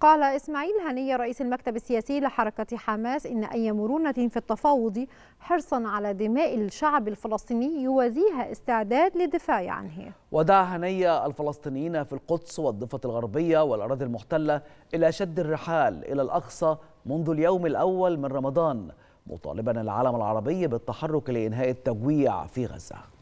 قال إسماعيل هنية رئيس المكتب السياسي لحركة حماس إن أي مرونة في التفاوض حرصا على دماء الشعب الفلسطيني يوازيها استعداد للدفاع عنه ودعا هنية الفلسطينيين في القدس والضفة الغربية والأراضي المحتلة إلى شد الرحال إلى الأقصى منذ اليوم الأول من رمضان مطالبا العالم العربي بالتحرك لإنهاء التجويع في غزة